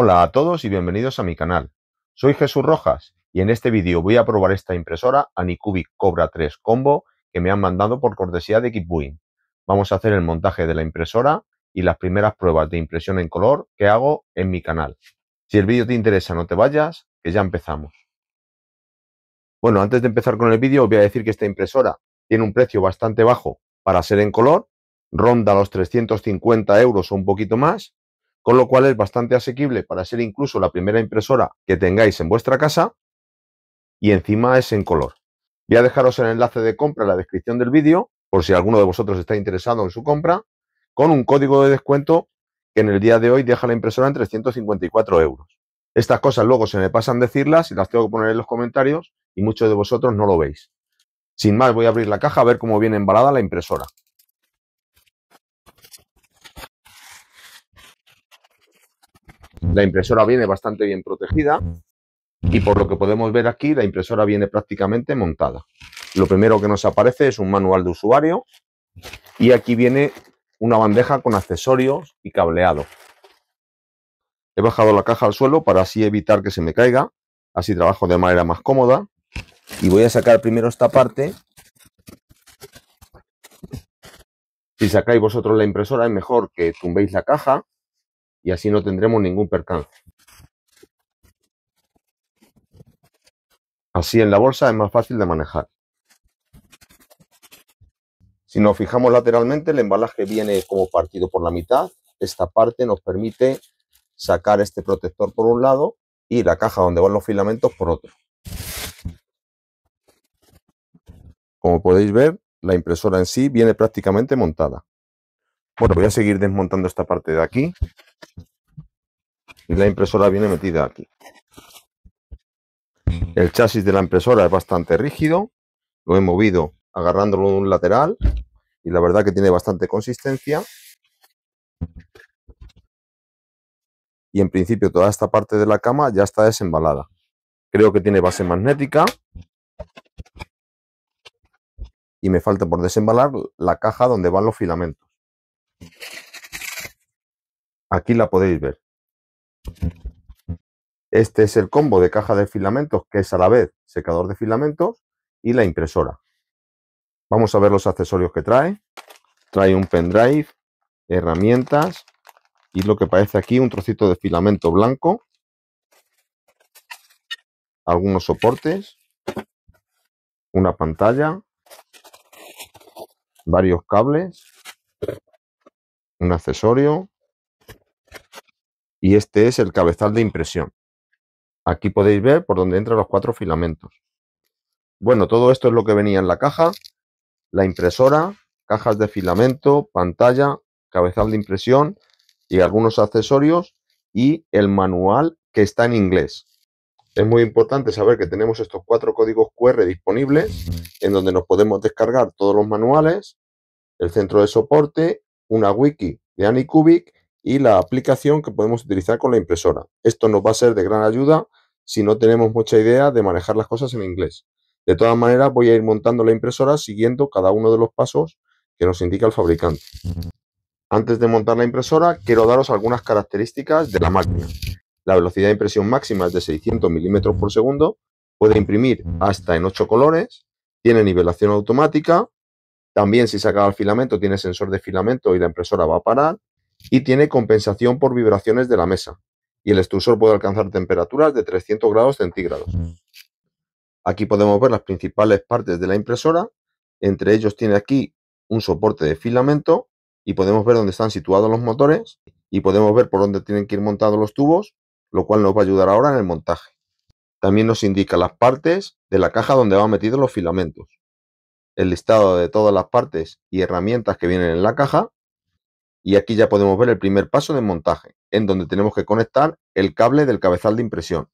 Hola a todos y bienvenidos a mi canal. Soy Jesús Rojas y en este vídeo voy a probar esta impresora Anicubic Cobra 3 Combo que me han mandado por cortesía de Kipwin. Vamos a hacer el montaje de la impresora y las primeras pruebas de impresión en color que hago en mi canal. Si el vídeo te interesa no te vayas, que ya empezamos. Bueno, antes de empezar con el vídeo voy a decir que esta impresora tiene un precio bastante bajo para ser en color, ronda los 350 euros o un poquito más, con lo cual es bastante asequible para ser incluso la primera impresora que tengáis en vuestra casa y encima es en color. Voy a dejaros el enlace de compra en la descripción del vídeo por si alguno de vosotros está interesado en su compra con un código de descuento que en el día de hoy deja la impresora en 354 euros. Estas cosas luego se me pasan decirlas y las tengo que poner en los comentarios y muchos de vosotros no lo veis. Sin más, voy a abrir la caja a ver cómo viene embalada la impresora. La impresora viene bastante bien protegida y por lo que podemos ver aquí, la impresora viene prácticamente montada. Lo primero que nos aparece es un manual de usuario y aquí viene una bandeja con accesorios y cableado. He bajado la caja al suelo para así evitar que se me caiga, así trabajo de manera más cómoda. Y voy a sacar primero esta parte. Si sacáis vosotros la impresora es mejor que tumbéis la caja y así no tendremos ningún percance. Así en la bolsa es más fácil de manejar. Si nos fijamos lateralmente, el embalaje viene como partido por la mitad. Esta parte nos permite sacar este protector por un lado y la caja donde van los filamentos por otro. Como podéis ver, la impresora en sí viene prácticamente montada. Bueno, voy a seguir desmontando esta parte de aquí. Y la impresora viene metida aquí. El chasis de la impresora es bastante rígido. Lo he movido agarrándolo de un lateral. Y la verdad que tiene bastante consistencia. Y en principio toda esta parte de la cama ya está desembalada. Creo que tiene base magnética. Y me falta por desembalar la caja donde van los filamentos. Aquí la podéis ver. Este es el combo de caja de filamentos que es a la vez secador de filamentos y la impresora. Vamos a ver los accesorios que trae. Trae un pendrive, herramientas y lo que parece aquí un trocito de filamento blanco. Algunos soportes, una pantalla, varios cables un accesorio y este es el cabezal de impresión. Aquí podéis ver por donde entran los cuatro filamentos. Bueno, todo esto es lo que venía en la caja, la impresora, cajas de filamento, pantalla, cabezal de impresión y algunos accesorios y el manual que está en inglés. Es muy importante saber que tenemos estos cuatro códigos QR disponibles en donde nos podemos descargar todos los manuales, el centro de soporte una wiki de Anycubic y la aplicación que podemos utilizar con la impresora. Esto nos va a ser de gran ayuda si no tenemos mucha idea de manejar las cosas en inglés. De todas maneras, voy a ir montando la impresora siguiendo cada uno de los pasos que nos indica el fabricante. Antes de montar la impresora, quiero daros algunas características de la máquina. La velocidad de impresión máxima es de 600 milímetros por segundo, puede imprimir hasta en 8 colores, tiene nivelación automática, también si se acaba el filamento tiene sensor de filamento y la impresora va a parar y tiene compensación por vibraciones de la mesa. Y el extrusor puede alcanzar temperaturas de 300 grados centígrados. Aquí podemos ver las principales partes de la impresora. Entre ellos tiene aquí un soporte de filamento y podemos ver dónde están situados los motores y podemos ver por dónde tienen que ir montados los tubos, lo cual nos va a ayudar ahora en el montaje. También nos indica las partes de la caja donde van metidos los filamentos el listado de todas las partes y herramientas que vienen en la caja. Y aquí ya podemos ver el primer paso de montaje, en donde tenemos que conectar el cable del cabezal de impresión.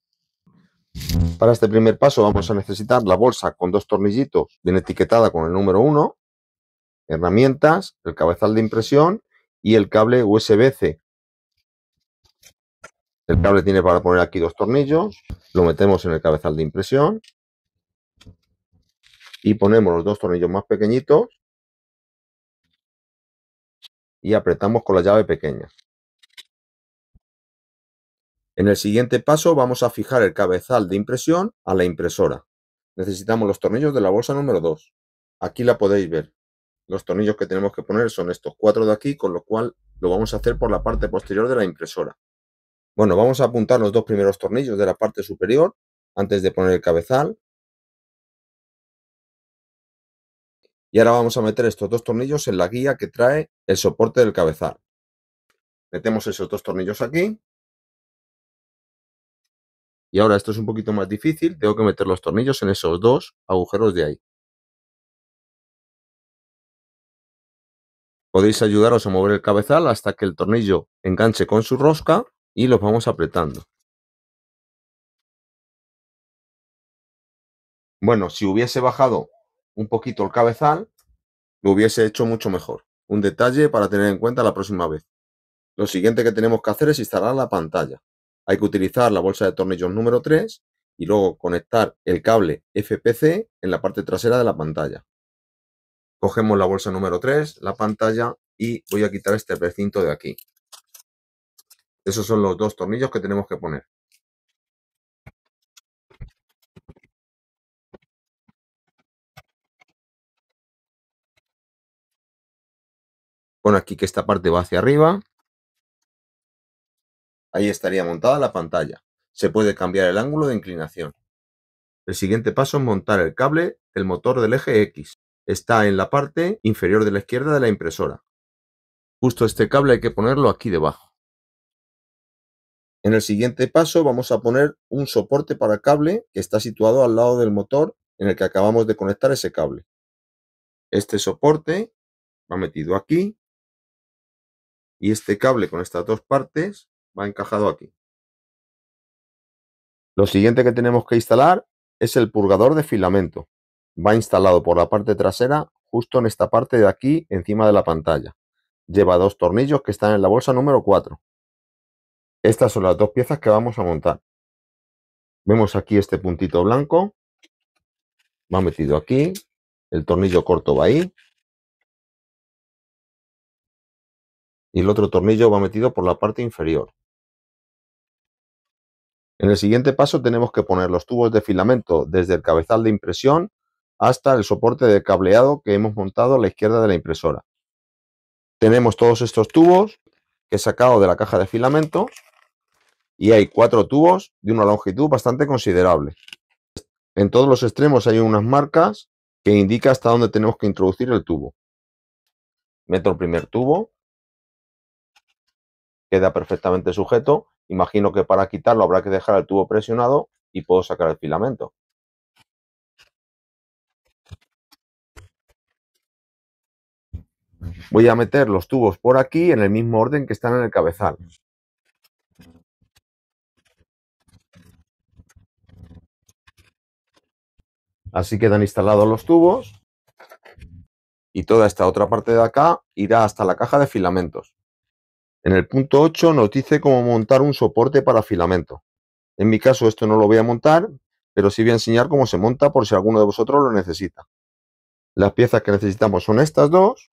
Para este primer paso vamos a necesitar la bolsa con dos tornillitos bien etiquetada con el número 1, herramientas, el cabezal de impresión y el cable USB-C. El cable tiene para poner aquí dos tornillos, lo metemos en el cabezal de impresión y ponemos los dos tornillos más pequeñitos y apretamos con la llave pequeña. En el siguiente paso vamos a fijar el cabezal de impresión a la impresora. Necesitamos los tornillos de la bolsa número 2. Aquí la podéis ver. Los tornillos que tenemos que poner son estos cuatro de aquí, con lo cual lo vamos a hacer por la parte posterior de la impresora. Bueno, vamos a apuntar los dos primeros tornillos de la parte superior antes de poner el cabezal Y ahora vamos a meter estos dos tornillos en la guía que trae el soporte del cabezal. Metemos esos dos tornillos aquí. Y ahora esto es un poquito más difícil. Tengo que meter los tornillos en esos dos agujeros de ahí. Podéis ayudaros a mover el cabezal hasta que el tornillo enganche con su rosca y los vamos apretando. Bueno, si hubiese bajado un poquito el cabezal, lo hubiese hecho mucho mejor. Un detalle para tener en cuenta la próxima vez. Lo siguiente que tenemos que hacer es instalar la pantalla. Hay que utilizar la bolsa de tornillos número 3 y luego conectar el cable FPC en la parte trasera de la pantalla. Cogemos la bolsa número 3, la pantalla y voy a quitar este recinto de aquí. Esos son los dos tornillos que tenemos que poner. Pon aquí que esta parte va hacia arriba. Ahí estaría montada la pantalla. Se puede cambiar el ángulo de inclinación. El siguiente paso es montar el cable El motor del eje X. Está en la parte inferior de la izquierda de la impresora. Justo este cable hay que ponerlo aquí debajo. En el siguiente paso vamos a poner un soporte para cable que está situado al lado del motor en el que acabamos de conectar ese cable. Este soporte va metido aquí y este cable con estas dos partes va encajado aquí. Lo siguiente que tenemos que instalar es el purgador de filamento. Va instalado por la parte trasera justo en esta parte de aquí encima de la pantalla. Lleva dos tornillos que están en la bolsa número 4. Estas son las dos piezas que vamos a montar. Vemos aquí este puntito blanco. Va metido aquí. El tornillo corto va ahí. y el otro tornillo va metido por la parte inferior. En el siguiente paso tenemos que poner los tubos de filamento desde el cabezal de impresión hasta el soporte de cableado que hemos montado a la izquierda de la impresora. Tenemos todos estos tubos que he sacado de la caja de filamento y hay cuatro tubos de una longitud bastante considerable. En todos los extremos hay unas marcas que indica hasta dónde tenemos que introducir el tubo. Meto el primer tubo, queda perfectamente sujeto. Imagino que para quitarlo habrá que dejar el tubo presionado y puedo sacar el filamento. Voy a meter los tubos por aquí en el mismo orden que están en el cabezal. Así quedan instalados los tubos y toda esta otra parte de acá irá hasta la caja de filamentos. En el punto 8 nos dice cómo montar un soporte para filamento. En mi caso esto no lo voy a montar, pero sí voy a enseñar cómo se monta por si alguno de vosotros lo necesita. Las piezas que necesitamos son estas dos.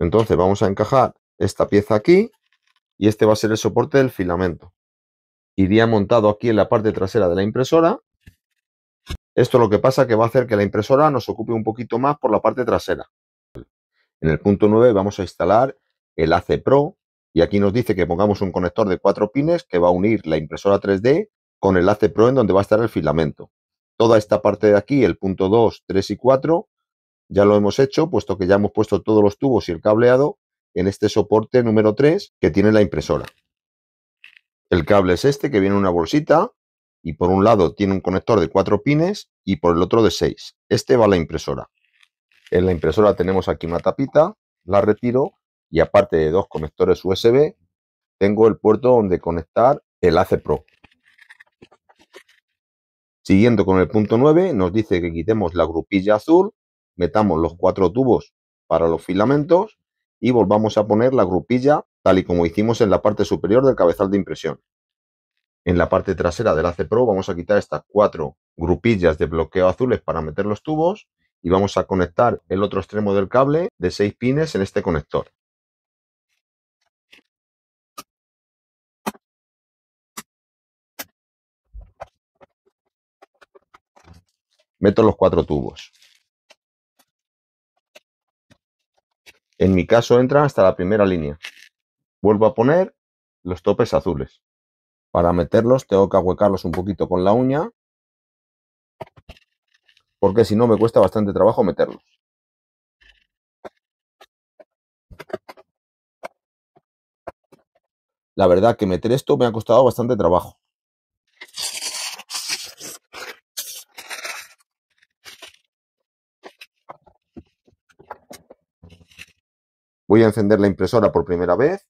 Entonces vamos a encajar esta pieza aquí y este va a ser el soporte del filamento. Iría montado aquí en la parte trasera de la impresora. Esto lo que pasa es que va a hacer que la impresora nos ocupe un poquito más por la parte trasera. En el punto 9 vamos a instalar el AC Pro, y aquí nos dice que pongamos un conector de cuatro pines que va a unir la impresora 3D con el AC Pro en donde va a estar el filamento. Toda esta parte de aquí, el punto 2, 3 y 4, ya lo hemos hecho, puesto que ya hemos puesto todos los tubos y el cableado en este soporte número 3 que tiene la impresora. El cable es este que viene en una bolsita y por un lado tiene un conector de cuatro pines y por el otro de 6. Este va a la impresora. En la impresora tenemos aquí una tapita, la retiro y aparte de dos conectores USB, tengo el puerto donde conectar el AC Pro. Siguiendo con el punto 9, nos dice que quitemos la grupilla azul, metamos los cuatro tubos para los filamentos y volvamos a poner la grupilla tal y como hicimos en la parte superior del cabezal de impresión. En la parte trasera del AC Pro vamos a quitar estas cuatro grupillas de bloqueo azules para meter los tubos y vamos a conectar el otro extremo del cable de seis pines en este conector. Meto los cuatro tubos. En mi caso entran hasta la primera línea. Vuelvo a poner los topes azules. Para meterlos tengo que ahuecarlos un poquito con la uña, porque si no me cuesta bastante trabajo meterlos. La verdad que meter esto me ha costado bastante trabajo. Voy a encender la impresora por primera vez.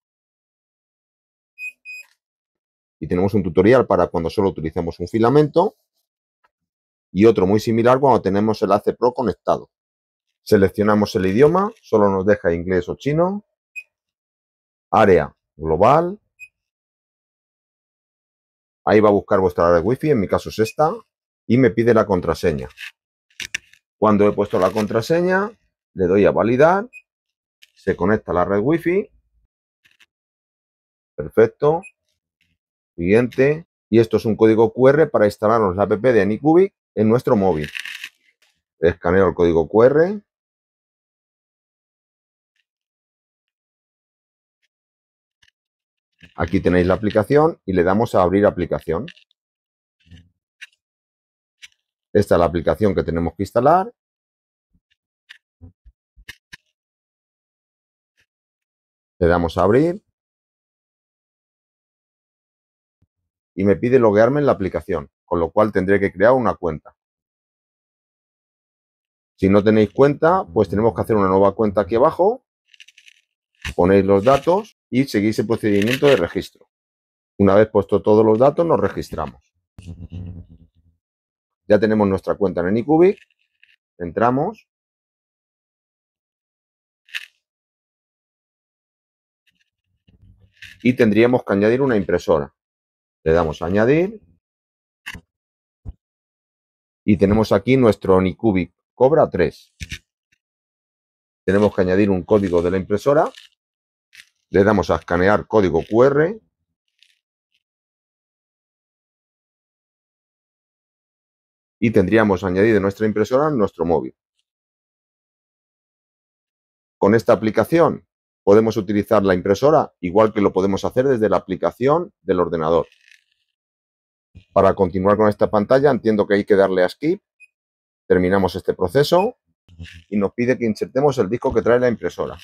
Y tenemos un tutorial para cuando solo utilicemos un filamento. Y otro muy similar cuando tenemos el AC Pro conectado. Seleccionamos el idioma, solo nos deja inglés o chino. Área global. Ahí va a buscar vuestra red wifi, en mi caso es esta. Y me pide la contraseña. Cuando he puesto la contraseña, le doy a validar se conecta a la red wifi perfecto siguiente y esto es un código QR para instalarnos la app de Anycubic en nuestro móvil escaneo el código QR Aquí tenéis la aplicación y le damos a abrir aplicación. Esta es la aplicación que tenemos que instalar Le damos a abrir. Y me pide loguearme en la aplicación, con lo cual tendré que crear una cuenta. Si no tenéis cuenta, pues tenemos que hacer una nueva cuenta aquí abajo. Ponéis los datos y seguís el procedimiento de registro. Una vez puesto todos los datos, nos registramos. Ya tenemos nuestra cuenta en Anycubic. Entramos. y tendríamos que añadir una impresora. Le damos a añadir y tenemos aquí nuestro Onicubic Cobra 3. Tenemos que añadir un código de la impresora. Le damos a escanear código QR. Y tendríamos añadido nuestra impresora nuestro móvil. Con esta aplicación podemos utilizar la impresora igual que lo podemos hacer desde la aplicación del ordenador. Para continuar con esta pantalla entiendo que hay que darle a skip. Terminamos este proceso y nos pide que insertemos el disco que trae la impresora.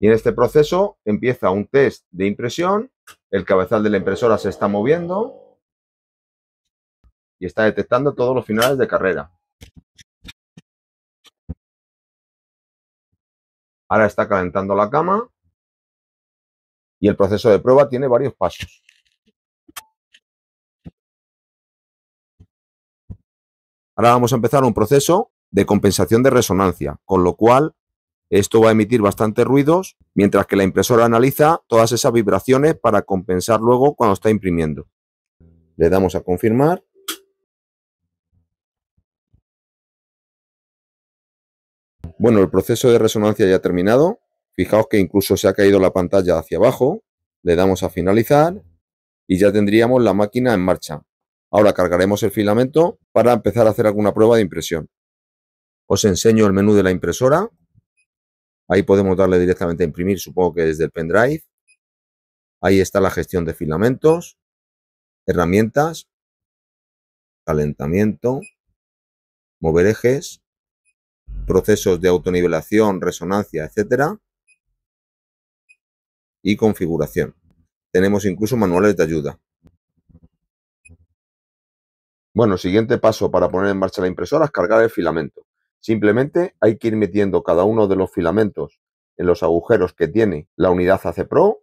Y en este proceso empieza un test de impresión, el cabezal de la impresora se está moviendo y está detectando todos los finales de carrera. Ahora está calentando la cama y el proceso de prueba tiene varios pasos. Ahora vamos a empezar un proceso de compensación de resonancia, con lo cual esto va a emitir bastantes ruidos, mientras que la impresora analiza todas esas vibraciones para compensar luego cuando está imprimiendo. Le damos a confirmar Bueno, el proceso de resonancia ya ha terminado. Fijaos que incluso se ha caído la pantalla hacia abajo. Le damos a finalizar y ya tendríamos la máquina en marcha. Ahora cargaremos el filamento para empezar a hacer alguna prueba de impresión. Os enseño el menú de la impresora. Ahí podemos darle directamente a imprimir, supongo que desde el pendrive. Ahí está la gestión de filamentos, herramientas, calentamiento, mover ejes, procesos de autonivelación, resonancia, etcétera, y configuración. Tenemos incluso manuales de ayuda. Bueno, siguiente paso para poner en marcha la impresora es cargar el filamento. Simplemente hay que ir metiendo cada uno de los filamentos en los agujeros que tiene la unidad AC Pro.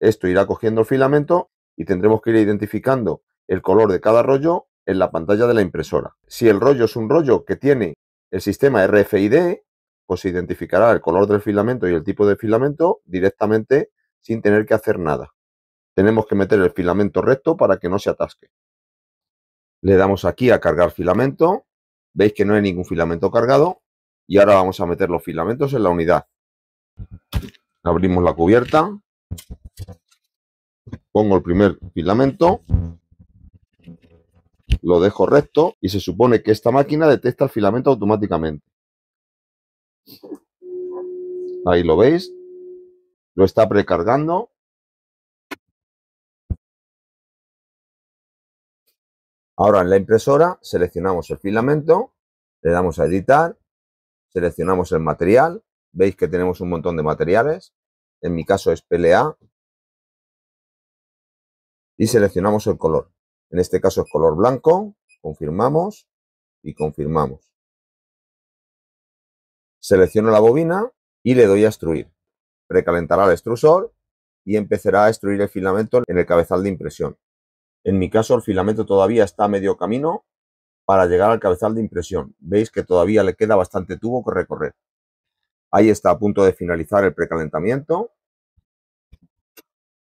Esto irá cogiendo el filamento y tendremos que ir identificando el color de cada rollo en la pantalla de la impresora. Si el rollo es un rollo que tiene el sistema RFID os pues identificará el color del filamento y el tipo de filamento directamente sin tener que hacer nada. Tenemos que meter el filamento recto para que no se atasque. Le damos aquí a cargar filamento. Veis que no hay ningún filamento cargado. Y ahora vamos a meter los filamentos en la unidad. Abrimos la cubierta. Pongo el primer filamento lo dejo recto y se supone que esta máquina detecta el filamento automáticamente. Ahí lo veis. Lo está precargando. Ahora en la impresora seleccionamos el filamento, le damos a editar, seleccionamos el material. Veis que tenemos un montón de materiales. En mi caso es PLA. Y seleccionamos el color. En este caso es color blanco. Confirmamos y confirmamos. Selecciono la bobina y le doy a extruir. Precalentará el extrusor y empezará a extruir el filamento en el cabezal de impresión. En mi caso el filamento todavía está a medio camino para llegar al cabezal de impresión. Veis que todavía le queda bastante tubo que recorrer. Ahí está a punto de finalizar el precalentamiento.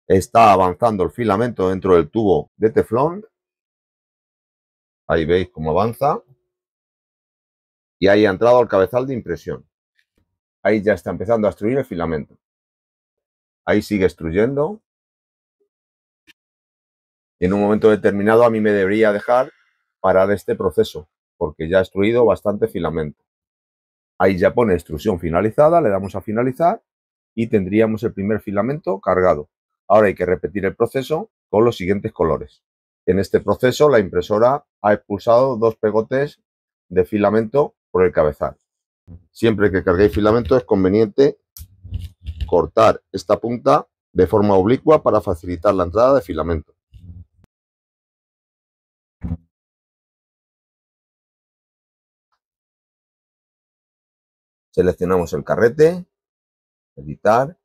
Está avanzando el filamento dentro del tubo de teflón Ahí veis cómo avanza. Y ahí ha entrado al cabezal de impresión. Ahí ya está empezando a extruir el filamento. Ahí sigue extruyendo. en un momento determinado a mí me debería dejar parar este proceso, porque ya ha extruido bastante filamento. Ahí ya pone extrusión finalizada, le damos a finalizar y tendríamos el primer filamento cargado. Ahora hay que repetir el proceso con los siguientes colores. En este proceso, la impresora ha expulsado dos pegotes de filamento por el cabezal. Siempre que carguéis filamento es conveniente cortar esta punta de forma oblicua para facilitar la entrada de filamento. Seleccionamos el carrete, editar,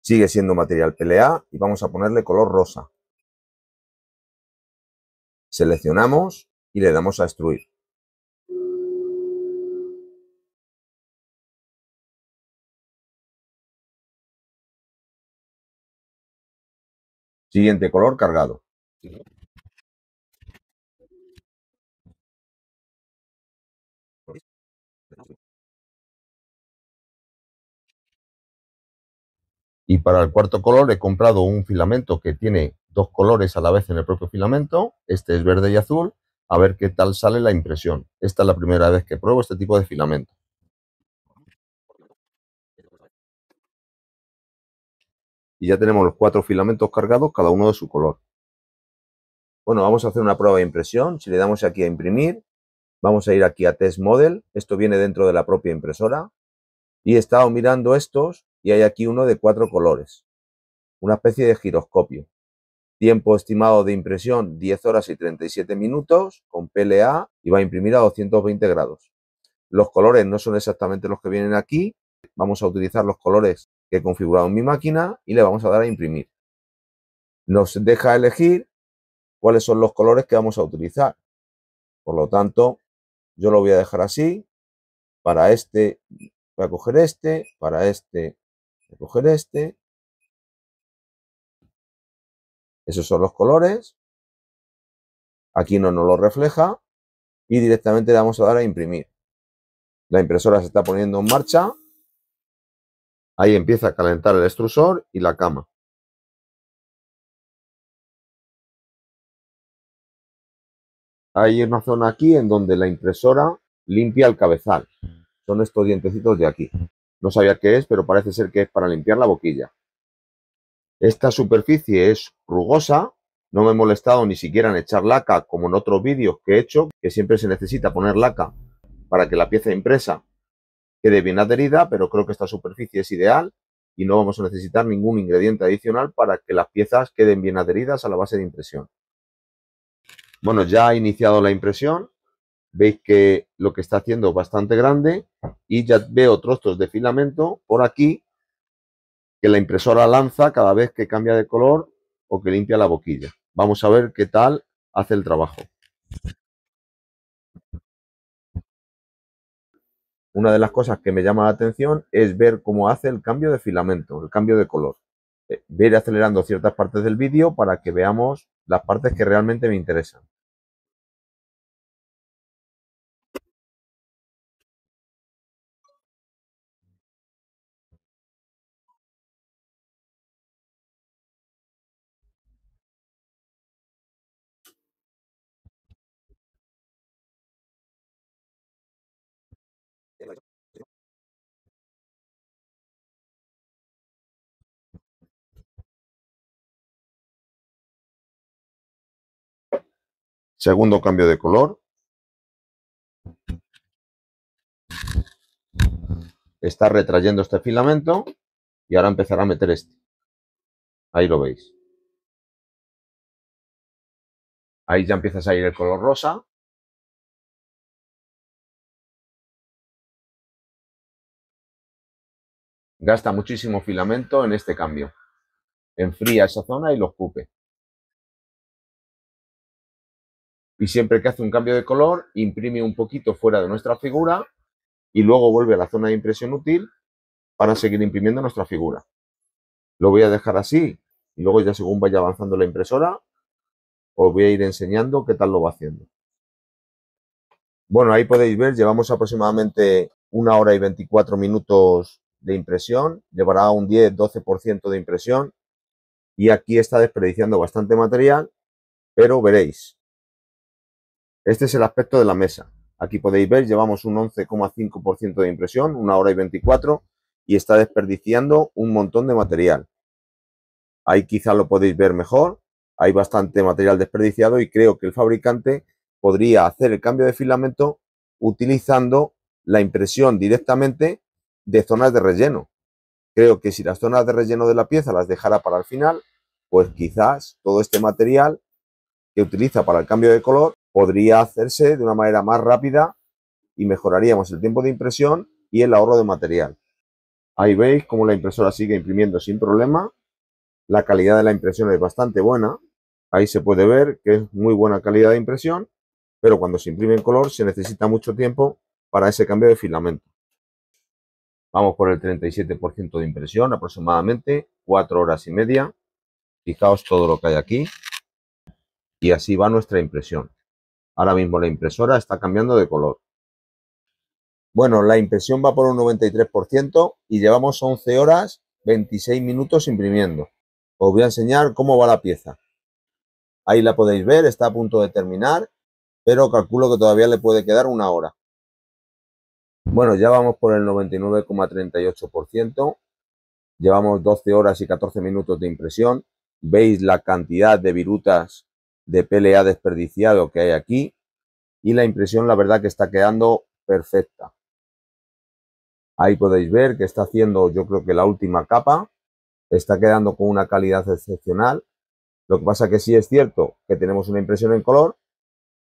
sigue siendo material PLA y vamos a ponerle color rosa. Seleccionamos y le damos a extruir. Siguiente color cargado. Y para el cuarto color he comprado un filamento que tiene dos colores a la vez en el propio filamento, este es verde y azul, a ver qué tal sale la impresión. Esta es la primera vez que pruebo este tipo de filamento. Y ya tenemos los cuatro filamentos cargados, cada uno de su color. Bueno, vamos a hacer una prueba de impresión. Si le damos aquí a imprimir, vamos a ir aquí a Test Model. Esto viene dentro de la propia impresora. Y he estado mirando estos y hay aquí uno de cuatro colores. Una especie de giroscopio. Tiempo estimado de impresión 10 horas y 37 minutos con PLA y va a imprimir a 220 grados. Los colores no son exactamente los que vienen aquí. Vamos a utilizar los colores que he configurado en mi máquina y le vamos a dar a imprimir. Nos deja elegir cuáles son los colores que vamos a utilizar. Por lo tanto, yo lo voy a dejar así. Para este voy a coger este, para este voy a coger este, esos son los colores. Aquí no nos lo refleja. Y directamente le vamos a dar a imprimir. La impresora se está poniendo en marcha. Ahí empieza a calentar el extrusor y la cama. Hay una zona aquí en donde la impresora limpia el cabezal. Son estos dientecitos de aquí. No sabía qué es, pero parece ser que es para limpiar la boquilla. Esta superficie es rugosa, no me he molestado ni siquiera en echar laca como en otros vídeos que he hecho, que siempre se necesita poner laca para que la pieza impresa quede bien adherida, pero creo que esta superficie es ideal y no vamos a necesitar ningún ingrediente adicional para que las piezas queden bien adheridas a la base de impresión. Bueno, ya ha iniciado la impresión, veis que lo que está haciendo es bastante grande y ya veo trozos de filamento por aquí que la impresora lanza cada vez que cambia de color o que limpia la boquilla. Vamos a ver qué tal hace el trabajo. Una de las cosas que me llama la atención es ver cómo hace el cambio de filamento, el cambio de color. Eh, ver acelerando ciertas partes del vídeo para que veamos las partes que realmente me interesan. Segundo cambio de color. Está retrayendo este filamento y ahora empezará a meter este. Ahí lo veis. Ahí ya empieza a salir el color rosa. Gasta muchísimo filamento en este cambio. Enfría esa zona y lo ocupe. y siempre que hace un cambio de color imprime un poquito fuera de nuestra figura y luego vuelve a la zona de impresión útil para seguir imprimiendo nuestra figura. Lo voy a dejar así y luego ya según vaya avanzando la impresora os voy a ir enseñando qué tal lo va haciendo. Bueno, ahí podéis ver, llevamos aproximadamente una hora y 24 minutos de impresión, llevará un 10-12% de impresión y aquí está desperdiciando bastante material, pero veréis, este es el aspecto de la mesa. Aquí podéis ver, llevamos un 11,5% de impresión, una hora y 24, y está desperdiciando un montón de material. Ahí quizás lo podéis ver mejor, hay bastante material desperdiciado y creo que el fabricante podría hacer el cambio de filamento utilizando la impresión directamente de zonas de relleno. Creo que si las zonas de relleno de la pieza las dejara para el final, pues quizás todo este material que utiliza para el cambio de color podría hacerse de una manera más rápida y mejoraríamos el tiempo de impresión y el ahorro de material. Ahí veis cómo la impresora sigue imprimiendo sin problema. La calidad de la impresión es bastante buena. Ahí se puede ver que es muy buena calidad de impresión, pero cuando se imprime en color se necesita mucho tiempo para ese cambio de filamento. Vamos por el 37% de impresión aproximadamente, 4 horas y media. Fijaos todo lo que hay aquí. Y así va nuestra impresión. Ahora mismo la impresora está cambiando de color. Bueno, la impresión va por un 93% y llevamos 11 horas 26 minutos imprimiendo. Os voy a enseñar cómo va la pieza. Ahí la podéis ver, está a punto de terminar, pero calculo que todavía le puede quedar una hora. Bueno, ya vamos por el 99,38%. Llevamos 12 horas y 14 minutos de impresión. Veis la cantidad de virutas de PLA desperdiciado que hay aquí y la impresión la verdad que está quedando perfecta. Ahí podéis ver que está haciendo yo creo que la última capa, está quedando con una calidad excepcional. Lo que pasa que sí es cierto que tenemos una impresión en color,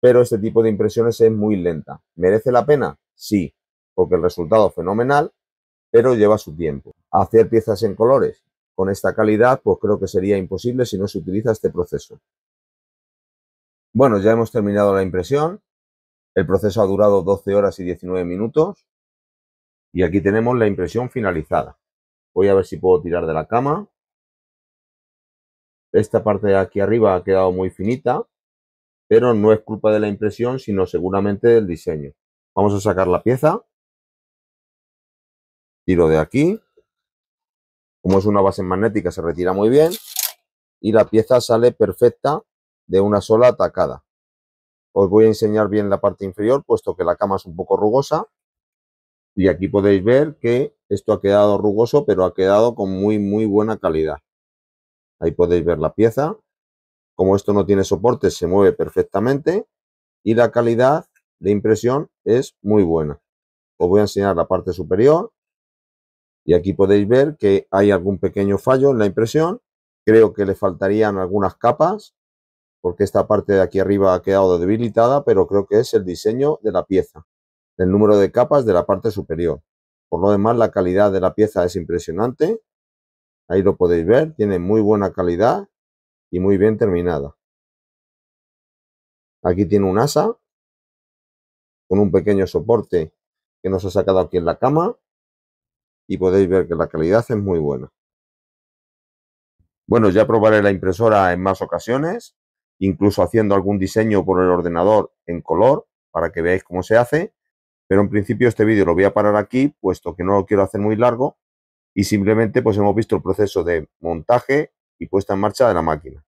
pero este tipo de impresiones es muy lenta. ¿Merece la pena? Sí, porque el resultado es fenomenal, pero lleva su tiempo. Hacer piezas en colores con esta calidad pues creo que sería imposible si no se utiliza este proceso. Bueno, ya hemos terminado la impresión. El proceso ha durado 12 horas y 19 minutos. Y aquí tenemos la impresión finalizada. Voy a ver si puedo tirar de la cama. Esta parte de aquí arriba ha quedado muy finita, pero no es culpa de la impresión, sino seguramente del diseño. Vamos a sacar la pieza. Tiro de aquí. Como es una base magnética, se retira muy bien. Y la pieza sale perfecta de una sola atacada. Os voy a enseñar bien la parte inferior, puesto que la cama es un poco rugosa. Y aquí podéis ver que esto ha quedado rugoso, pero ha quedado con muy, muy buena calidad. Ahí podéis ver la pieza. Como esto no tiene soporte, se mueve perfectamente. Y la calidad de impresión es muy buena. Os voy a enseñar la parte superior. Y aquí podéis ver que hay algún pequeño fallo en la impresión. Creo que le faltarían algunas capas porque esta parte de aquí arriba ha quedado debilitada, pero creo que es el diseño de la pieza, el número de capas de la parte superior. Por lo demás, la calidad de la pieza es impresionante. Ahí lo podéis ver, tiene muy buena calidad y muy bien terminada. Aquí tiene un asa con un pequeño soporte que nos ha sacado aquí en la cama y podéis ver que la calidad es muy buena. Bueno, ya probaré la impresora en más ocasiones incluso haciendo algún diseño por el ordenador en color para que veáis cómo se hace. Pero en principio este vídeo lo voy a parar aquí, puesto que no lo quiero hacer muy largo y simplemente pues hemos visto el proceso de montaje y puesta en marcha de la máquina.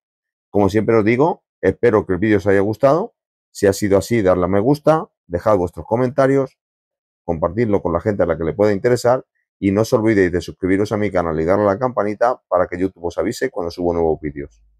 Como siempre os digo, espero que el vídeo os haya gustado. Si ha sido así, darle a me gusta, dejad vuestros comentarios, compartidlo con la gente a la que le pueda interesar y no os olvidéis de suscribiros a mi canal y darle a la campanita para que YouTube os avise cuando subo nuevos vídeos.